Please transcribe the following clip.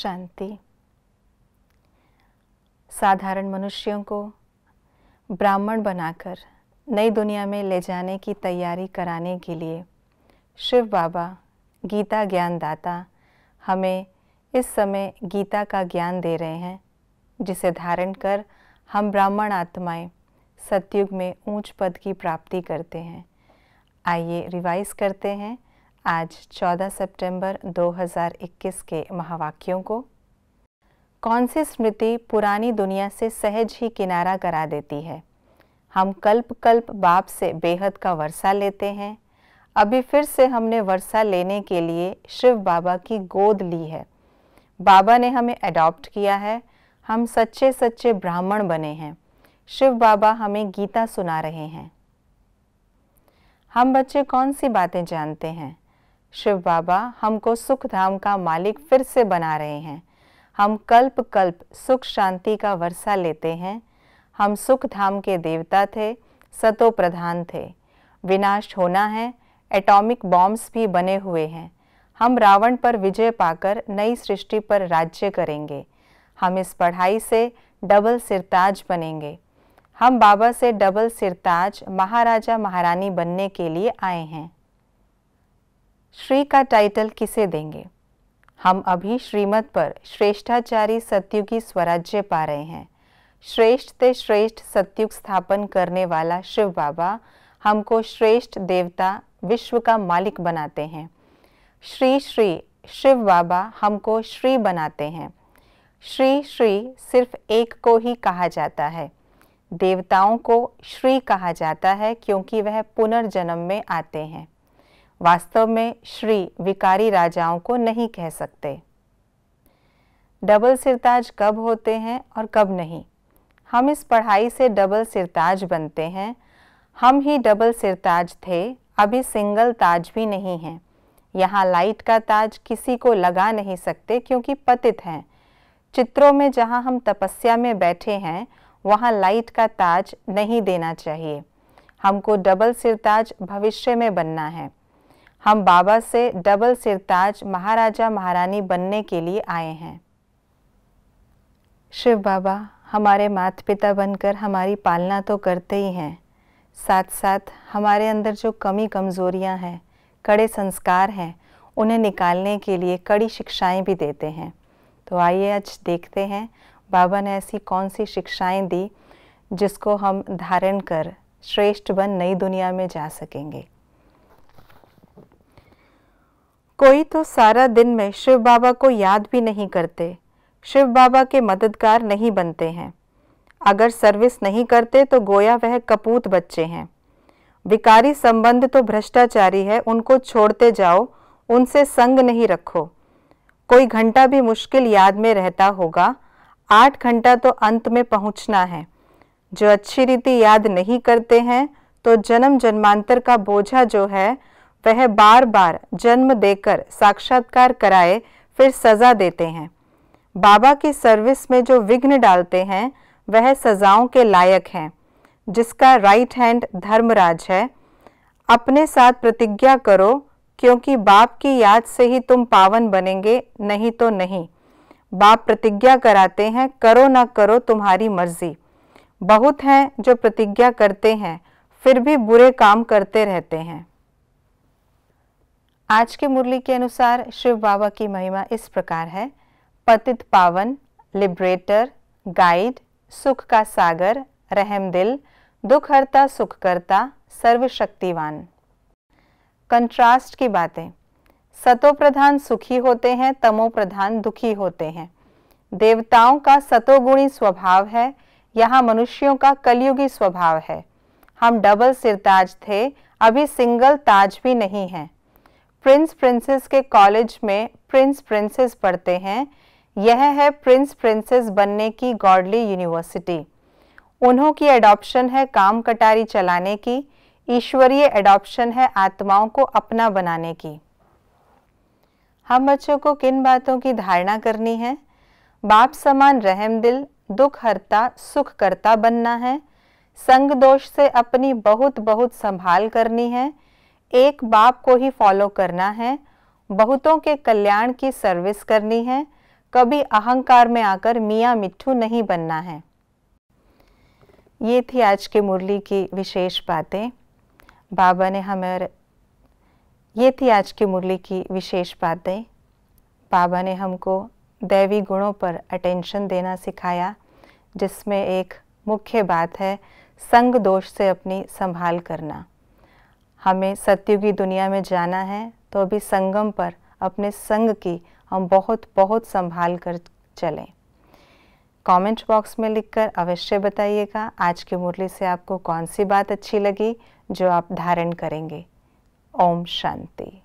शांति साधारण मनुष्यों को ब्राह्मण बनाकर नई दुनिया में ले जाने की तैयारी कराने के लिए शिव बाबा गीता ज्ञानदाता हमें इस समय गीता का ज्ञान दे रहे हैं जिसे धारण कर हम ब्राह्मण आत्माएं सतयुग में ऊंच पद की प्राप्ति करते हैं आइए रिवाइज करते हैं आज 14 सितंबर 2021 के महावाक्यों को कौन सी स्मृति पुरानी दुनिया से सहज ही किनारा करा देती है हम कल्प कल्प बाप से बेहद का वर्षा लेते हैं अभी फिर से हमने वर्षा लेने के लिए शिव बाबा की गोद ली है बाबा ने हमें अडॉप्ट किया है हम सच्चे सच्चे ब्राह्मण बने हैं शिव बाबा हमें गीता सुना रहे हैं हम बच्चे कौन सी बातें जानते हैं शिव बाबा हमको सुख धाम का मालिक फिर से बना रहे हैं हम कल्प कल्प सुख शांति का वर्षा लेते हैं हम सुख धाम के देवता थे सतो प्रधान थे विनाश होना है एटॉमिक बॉम्ब्स भी बने हुए हैं हम रावण पर विजय पाकर नई सृष्टि पर राज्य करेंगे हम इस पढ़ाई से डबल सिरताज बनेंगे हम बाबा से डबल सिरताज महाराजा महारानी बनने के लिए आए हैं श्री का टाइटल किसे देंगे हम अभी श्रीमत पर श्रेष्ठाचारी सत्युगी स्वराज्य पा रहे हैं श्रेष्ठ से श्रेष्ठ सत्युग स्थापन करने वाला शिव बाबा हमको श्रेष्ठ देवता विश्व का मालिक बनाते हैं श्री श्री शिव बाबा हमको श्री बनाते हैं श्री श्री सिर्फ एक को ही कहा जाता है देवताओं को श्री कहा जाता है क्योंकि वह पुनर्जन्म में आते हैं वास्तव में श्री विकारी राजाओं को नहीं कह सकते डबल सिरताज कब होते हैं और कब नहीं हम इस पढ़ाई से डबल सिरताज बनते हैं हम ही डबल सिरताज थे अभी सिंगल ताज भी नहीं हैं यहाँ लाइट का ताज किसी को लगा नहीं सकते क्योंकि पतित हैं चित्रों में जहाँ हम तपस्या में बैठे हैं वहाँ लाइट का ताज नहीं देना चाहिए हमको डबल सिरताज भविष्य में बनना है हम बाबा से डबल सिरताज महाराजा महारानी बनने के लिए आए हैं शिव बाबा हमारे माता पिता बनकर हमारी पालना तो करते ही हैं साथ साथ हमारे अंदर जो कमी कमजोरियां हैं कड़े संस्कार हैं उन्हें निकालने के लिए कड़ी शिक्षाएं भी देते हैं तो आइए आज देखते हैं बाबा ने ऐसी कौन सी शिक्षाएं दी जिसको हम धारण कर श्रेष्ठ बन नई दुनिया में जा सकेंगे कोई तो सारा दिन में शिव बाबा को याद भी नहीं करते शिव बाबा के मददगार नहीं बनते हैं अगर सर्विस नहीं करते तो गोया वह कपूत बच्चे हैं विकारी संबंध तो भ्रष्टाचारी है उनको छोड़ते जाओ उनसे संग नहीं रखो कोई घंटा भी मुश्किल याद में रहता होगा आठ घंटा तो अंत में पहुंचना है जो अच्छी रीति याद नहीं करते हैं तो जन्म जन्मांतर का बोझा जो है वह बार बार जन्म देकर साक्षात्कार कराए फिर सज़ा देते हैं बाबा की सर्विस में जो विघ्न डालते हैं वह सजाओं के लायक हैं जिसका राइट हैंड धर्मराज है अपने साथ प्रतिज्ञा करो क्योंकि बाप की याद से ही तुम पावन बनेंगे नहीं तो नहीं बाप प्रतिज्ञा कराते हैं करो ना करो तुम्हारी मर्जी बहुत हैं जो प्रतिज्ञा करते हैं फिर भी बुरे काम करते रहते हैं आज के मुरली के अनुसार शिव बाबा की महिमा इस प्रकार है पतित पावन लिबरेटर गाइड सुख का सागर रहम दिल दुख हरता सुख करता सर्वशक्तिवान कंट्रास्ट की बातें सतो प्रधान सुखी होते हैं तमो प्रधान दुखी होते हैं देवताओं का सतोगुणी स्वभाव है यहाँ मनुष्यों का कलयुगी स्वभाव है हम डबल सिरताज थे अभी सिंगल ताज भी नहीं है प्रिंस प्रिंसेस के कॉलेज में प्रिंस प्रिंसेस पढ़ते हैं यह है प्रिंस प्रिंसेस बनने की गॉडली यूनिवर्सिटी उन्हों की एडॉप्शन है काम कटारी चलाने की ईश्वरीय एडॉप्शन है आत्माओं को अपना बनाने की हम बच्चों को किन बातों की धारणा करनी है बाप समान रहम दिल दुख हरता सुख करता बनना है संग दोष से अपनी बहुत बहुत संभाल करनी है एक बाप को ही फॉलो करना है बहुतों के कल्याण की सर्विस करनी है कभी अहंकार में आकर मियाँ मिट्ठू नहीं बनना है ये थी आज की मुरली की विशेष बातें बाबा ने हमें ये थी आज की मुरली की विशेष बातें बाबा ने हमको दैवी गुणों पर अटेंशन देना सिखाया जिसमें एक मुख्य बात है संग दोष से अपनी संभाल करना हमें सत्यों की दुनिया में जाना है तो अभी संगम पर अपने संग की हम बहुत बहुत संभाल कर चलें कमेंट बॉक्स में लिखकर अवश्य बताइएगा आज की मुरली से आपको कौन सी बात अच्छी लगी जो आप धारण करेंगे ओम शांति